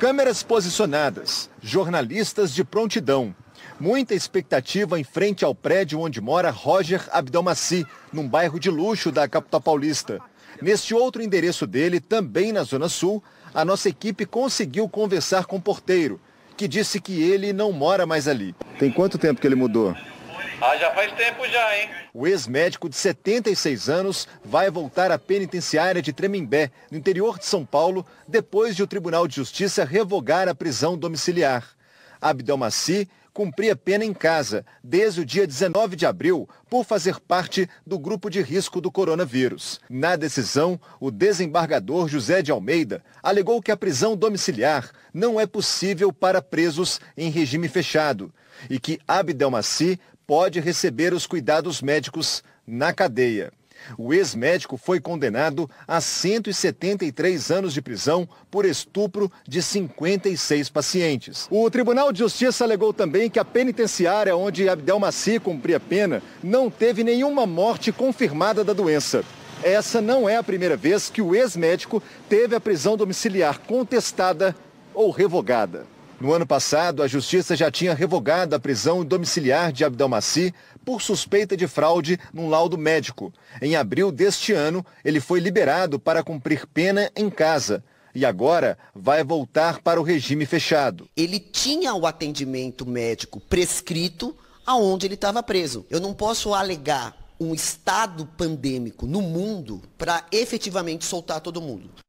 Câmeras posicionadas, jornalistas de prontidão. Muita expectativa em frente ao prédio onde mora Roger Abdelmaci, num bairro de luxo da capital paulista. Neste outro endereço dele, também na Zona Sul, a nossa equipe conseguiu conversar com o porteiro, que disse que ele não mora mais ali. Tem quanto tempo que ele mudou? Ah, já faz tempo já, hein? O ex-médico de 76 anos vai voltar à penitenciária de Tremembé, no interior de São Paulo, depois de o Tribunal de Justiça revogar a prisão domiciliar. Abdelmaci cumpria pena em casa desde o dia 19 de abril por fazer parte do grupo de risco do coronavírus. Na decisão, o desembargador José de Almeida alegou que a prisão domiciliar não é possível para presos em regime fechado e que Abdelmaci pode receber os cuidados médicos na cadeia. O ex-médico foi condenado a 173 anos de prisão por estupro de 56 pacientes. O Tribunal de Justiça alegou também que a penitenciária onde Abdelmaci cumpria pena não teve nenhuma morte confirmada da doença. Essa não é a primeira vez que o ex-médico teve a prisão domiciliar contestada ou revogada. No ano passado, a justiça já tinha revogado a prisão domiciliar de Abdelmaci por suspeita de fraude num laudo médico. Em abril deste ano, ele foi liberado para cumprir pena em casa e agora vai voltar para o regime fechado. Ele tinha o atendimento médico prescrito aonde ele estava preso. Eu não posso alegar um estado pandêmico no mundo para efetivamente soltar todo mundo.